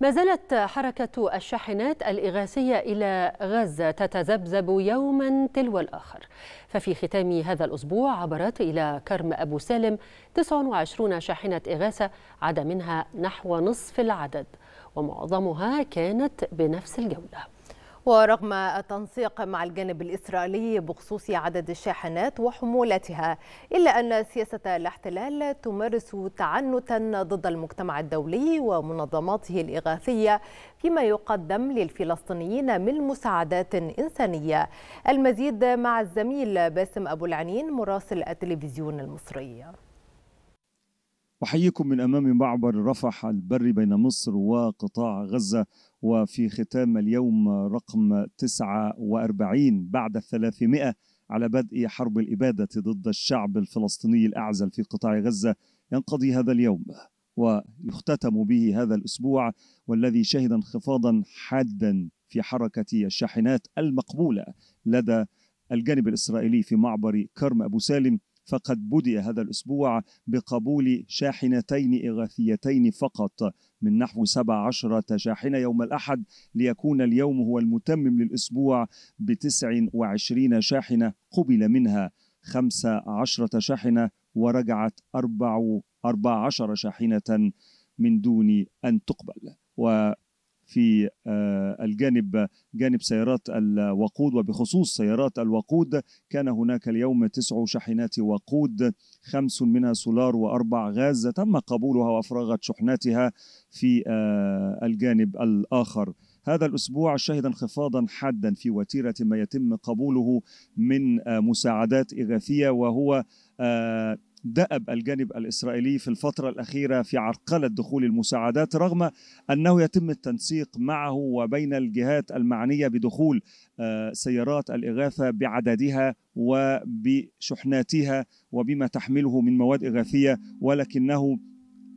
ما زالت حركة الشاحنات الإغاثية إلى غزة تتذبذب يوما تلو الآخر ففي ختام هذا الأسبوع عبرت إلى كرم أبو سالم 29 شاحنة إغاثة عدا منها نحو نصف العدد ومعظمها كانت بنفس الجولة ورغم التنسيق مع الجانب الإسرائيلي بخصوص عدد الشاحنات وحمولتها إلا أن سياسة الاحتلال تمارس تعنتا ضد المجتمع الدولي ومنظماته الإغاثية فيما يقدم للفلسطينيين من مساعدات إنسانية المزيد مع الزميل باسم أبو العنين مراسل التلفزيون المصري أحييكم من أمام معبر رفح البري بين مصر وقطاع غزة وفي ختام اليوم رقم 49 بعد الثلاثمائة على بدء حرب الإبادة ضد الشعب الفلسطيني الأعزل في قطاع غزة ينقضي هذا اليوم ويختتم به هذا الأسبوع والذي شهد انخفاضا حادا في حركة الشاحنات المقبولة لدى الجانب الإسرائيلي في معبر كرم أبو سالم فقد بدي هذا الأسبوع بقبول شاحنتين إغاثيتين فقط من نحو 17 شاحنة يوم الأحد ليكون اليوم هو المتمم للأسبوع ب 29 شاحنة قبل منها 15 شاحنة ورجعت 14 شاحنة من دون أن تقبل و في آه، الجانب جانب سيارات الوقود وبخصوص سيارات الوقود كان هناك اليوم تسع شاحنات وقود خمس منها سولار واربع غاز تم قبولها وافراغت شحناتها في آه، الجانب الاخر هذا الاسبوع شهد انخفاضا حادا في وتيره ما يتم قبوله من آه، مساعدات اغاثيه وهو دأب الجانب الإسرائيلي في الفترة الأخيرة في عرقلة دخول المساعدات رغم أنه يتم التنسيق معه وبين الجهات المعنية بدخول آه، سيارات الإغاثة بعددها وبشحناتها وبما تحمله من مواد إغاثية ولكنه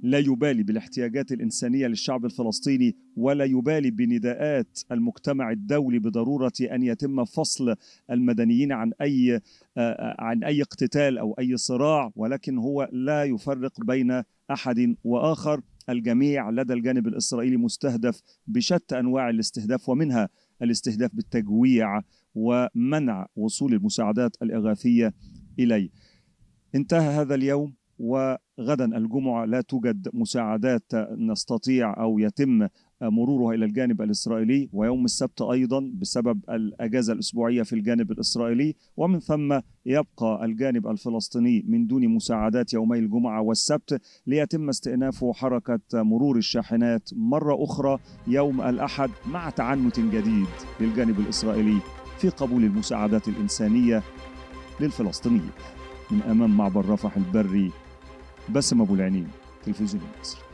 لا يبالي بالاحتياجات الانسانيه للشعب الفلسطيني ولا يبالي بنداءات المجتمع الدولي بضروره ان يتم فصل المدنيين عن اي آه، آه، عن اي اقتتال او اي صراع ولكن هو لا يفرق بين احد واخر الجميع لدى الجانب الاسرائيلي مستهدف بشتى انواع الاستهداف ومنها الاستهداف بالتجويع ومنع وصول المساعدات الاغاثيه اليه. انتهى هذا اليوم وغدا الجمعة لا توجد مساعدات نستطيع أو يتم مرورها إلى الجانب الإسرائيلي ويوم السبت أيضا بسبب الأجازة الأسبوعية في الجانب الإسرائيلي ومن ثم يبقى الجانب الفلسطيني من دون مساعدات يومي الجمعة والسبت ليتم استئناف حركة مرور الشاحنات مرة أخرى يوم الأحد مع تعنت جديد للجانب الإسرائيلي في قبول المساعدات الإنسانية للفلسطينيين من أمام معبر رفح البري بسم ابو العينين تلفزيون مصر